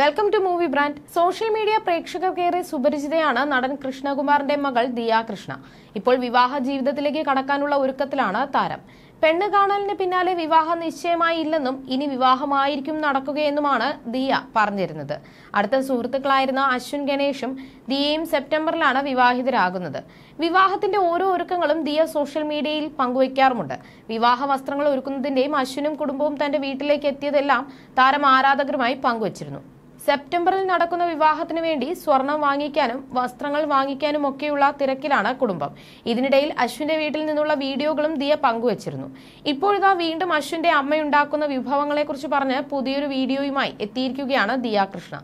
welcome to movie brand social media പ്രേക്ഷകർക്കേറെ സുപരിചിതയാണ് നടൻ കൃഷ്ണകുമാറിന്റെ മകൾ ദിയ കൃഷ്ണ ഇപ്പോൾ വിവാഹ ജീവിതത്തിലേക്ക് കടക്കാനുള്ള ഒരുക്കത്തിലാണ് താരം പെണ്ണ് കാണലിന് പിന്നാലെ വിവാഹം നിശ്ചയമായി ഇല്ലെന്നും ഇനി വിവാഹമായിരിക്കും നടക്കുകയെന്നുമാണ് ദിയ പറഞ്ഞിരുന്നത് അടുത്ത സുഹൃത്തുക്കളായിരുന്ന അശ്വിൻ ഗണേഷും ദിയയും സെപ്റ്റംബറിലാണ് വിവാഹിതരാകുന്നത് വിവാഹത്തിന്റെ ഓരോ ഒരുക്കങ്ങളും ദിയ സോഷ്യൽ മീഡിയയിൽ പങ്കുവയ്ക്കാറുമുണ്ട് വിവാഹ വസ്ത്രങ്ങൾ ഒരുക്കുന്നതിന്റെയും അശ്വിനും കുടുംബവും തന്റെ വീട്ടിലേക്ക് എത്തിയതെല്ലാം താരം ആരാധകരുമായി പങ്കുവച്ചിരുന്നു സെപ്റ്റംബറിൽ നടക്കുന്ന വിവാഹത്തിന് വേണ്ടി സ്വർണം വാങ്ങിക്കാനും വസ്ത്രങ്ങൾ വാങ്ങിക്കാനും ഒക്കെയുള്ള തിരക്കിലാണ് കുടുംബം ഇതിനിടയിൽ അശ്വിന്റെ വീട്ടിൽ നിന്നുള്ള വീഡിയോകളും ദിയ പങ്കുവച്ചിരുന്നു ഇപ്പോഴിതാ വീണ്ടും അശ്വിന്റെ അമ്മയുണ്ടാക്കുന്ന വിഭവങ്ങളെക്കുറിച്ച് പറഞ്ഞ് പുതിയൊരു വീഡിയോയുമായി എത്തിയിരിക്കുകയാണ് ദിയ കൃഷ്ണ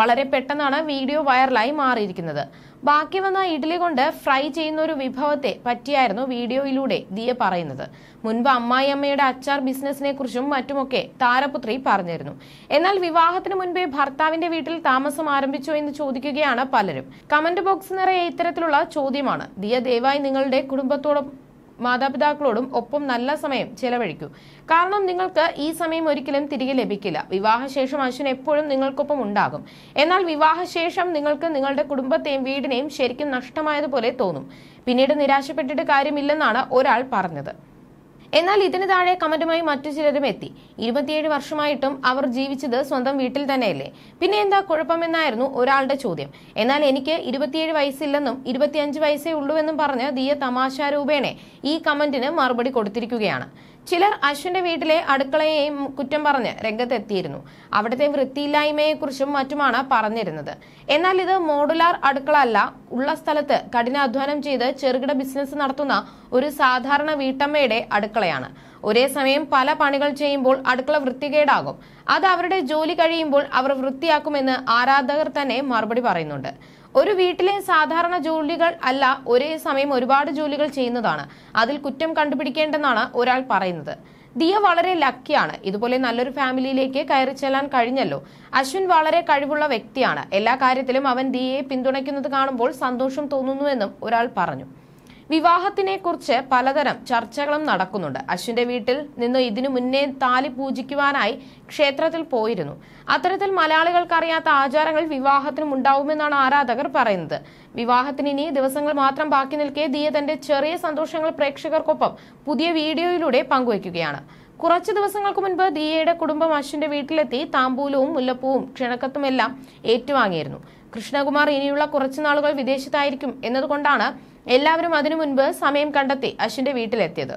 വളരെ പെട്ടെന്നാണ് വീഡിയോ വൈറലായി മാറിയിരിക്കുന്നത് ബാക്കി വന്ന ഇഡ്ഡലി കൊണ്ട് ഫ്രൈ ചെയ്യുന്ന ഒരു വിഭവത്തെ പറ്റിയായിരുന്നു വീഡിയോയിലൂടെ ദിയ പറയുന്നത് മുൻപ് അമ്മായിയമ്മയുടെ അച്ചാർ ബിസിനസിനെ കുറിച്ചും മറ്റുമൊക്കെ താരപുത്രി പറഞ്ഞിരുന്നു എന്നാൽ വിവാഹത്തിന് മുൻപേ ഭർത്താവിന്റെ വീട്ടിൽ താമസം ആരംഭിച്ചോ എന്ന് ചോദിക്കുകയാണ് പലരും കമന്റ് ബോക്സ് നിറയെ ഇത്തരത്തിലുള്ള ചോദ്യമാണ് ദിയ ദയവായി നിങ്ങളുടെ കുടുംബത്തോടൊപ്പം മാതാപിതാക്കളോടും ഒപ്പം നല്ല സമയം ചെലവഴിക്കൂ കാരണം നിങ്ങൾക്ക് ഈ സമയം ഒരിക്കലും തിരികെ ലഭിക്കില്ല വിവാഹശേഷം അശ്വിൻ എപ്പോഴും നിങ്ങൾക്കൊപ്പം ഉണ്ടാകും എന്നാൽ വിവാഹശേഷം നിങ്ങൾക്ക് നിങ്ങളുടെ കുടുംബത്തെയും വീടിനെയും ശരിക്കും നഷ്ടമായതുപോലെ തോന്നും പിന്നീട് നിരാശപ്പെട്ടിട്ട് കാര്യമില്ലെന്നാണ് ഒരാൾ പറഞ്ഞത് എന്നാൽ ഇതിന് താഴെ കമന്റുമായി മറ്റു ചിലരും എത്തി ഇരുപത്തിയേഴ് വർഷമായിട്ടും അവർ ജീവിച്ചത് സ്വന്തം വീട്ടിൽ തന്നെയല്ലേ പിന്നെ എന്താ കുഴപ്പമെന്നായിരുന്നു ഒരാളുടെ ചോദ്യം എന്നാൽ എനിക്ക് ഇരുപത്തിയേഴ് വയസ്സില്ലെന്നും ഇരുപത്തിയഞ്ച് വയസ്സേ ഉള്ളൂ എന്നും പറഞ്ഞ് ദിയ തമാശാരൂപേണെ ഈ കമന്റിന് മറുപടി കൊടുത്തിരിക്കുകയാണ് ചിലർ അശ്വിന്റെ വീട്ടിലെ അടുക്കളയെയും കുറ്റം പറഞ്ഞ് രംഗത്തെത്തിയിരുന്നു അവിടുത്തെ വൃത്തിയില്ലായ്മയെക്കുറിച്ചും മറ്റുമാണ് പറഞ്ഞിരുന്നത് എന്നാൽ ഇത് മോഡുലാർ അടുക്കള അല്ല ഉള്ള സ്ഥലത്ത് കഠിനാധ്വാനം ചെയ്ത് ചെറുകിട ബിസിനസ് നടത്തുന്ന ഒരു സാധാരണ വീട്ടമ്മയുടെ അടുക്കളയാണ് ഒരേ സമയം പല പണികൾ ചെയ്യുമ്പോൾ അടുക്കള വൃത്തികേടാകും അത് അവരുടെ ജോലി കഴിയുമ്പോൾ അവർ വൃത്തിയാക്കുമെന്ന് ആരാധകർ തന്നെ മറുപടി പറയുന്നുണ്ട് ഒരു വീട്ടിലെ സാധാരണ ജോലികൾ അല്ല ഒരേ സമയം ഒരുപാട് ജോലികൾ ചെയ്യുന്നതാണ് അതിൽ കുറ്റം കണ്ടുപിടിക്കേണ്ടെന്നാണ് ഒരാൾ പറയുന്നത് ദിയ വളരെ ലക്കിയാണ് ഇതുപോലെ നല്ലൊരു ഫാമിലിയിലേക്ക് കയറി ചെല്ലാൻ കഴിഞ്ഞല്ലോ അശ്വിൻ വളരെ കഴിവുള്ള വ്യക്തിയാണ് എല്ലാ കാര്യത്തിലും അവൻ ദിയയെ പിന്തുണയ്ക്കുന്നത് കാണുമ്പോൾ സന്തോഷം തോന്നുന്നുവെന്നും ഒരാൾ പറഞ്ഞു വിവാഹത്തിനെ കുറിച്ച് പലതരം ചർച്ചകളും നടക്കുന്നുണ്ട് അശ്വിന്റെ വീട്ടിൽ നിന്ന് ഇതിനു മുന്നേ താലി പൂജിക്കുവാനായി ക്ഷേത്രത്തിൽ പോയിരുന്നു അത്തരത്തിൽ മലയാളികൾക്ക് അറിയാത്ത ആചാരങ്ങൾ വിവാഹത്തിനും ഉണ്ടാവുമെന്നാണ് ആരാധകർ പറയുന്നത് വിവാഹത്തിന് ഇനി ദിവസങ്ങൾ മാത്രം ബാക്കി നിൽക്കെ ദിയ തന്റെ ചെറിയ സന്തോഷങ്ങൾ പ്രേക്ഷകർക്കൊപ്പം പുതിയ വീഡിയോയിലൂടെ പങ്കുവയ്ക്കുകയാണ് കുറച്ച് ദിവസങ്ങൾക്ക് മുൻപ് ദിയയുടെ കുടുംബം അശ്വിന്റെ വീട്ടിലെത്തി താമ്പൂലവും മുല്ലപ്പൂവും ക്ഷണക്കത്തുമെല്ലാം ഏറ്റുവാങ്ങിയിരുന്നു കൃഷ്ണകുമാർ ഇനിയുള്ള കുറച്ചു നാളുകൾ വിദേശത്തായിരിക്കും എന്നതുകൊണ്ടാണ് എല്ലാവരും അതിനു മുൻപ് സമയം കണ്ടെത്തി അശ്വിന്റെ വീട്ടിലെത്തിയത്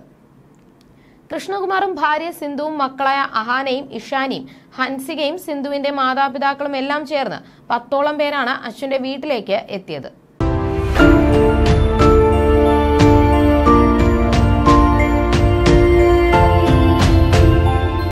കൃഷ്ണകുമാറും ഭാര്യ സിന്ധുവും മക്കളായ അഹാനയും ഇഷാനിയും ഹൻസികയും സിന്ധുവിന്റെ മാതാപിതാക്കളും എല്ലാം ചേർന്ന് പത്തോളം പേരാണ് അശ്വിന്റെ വീട്ടിലേക്ക് എത്തിയത്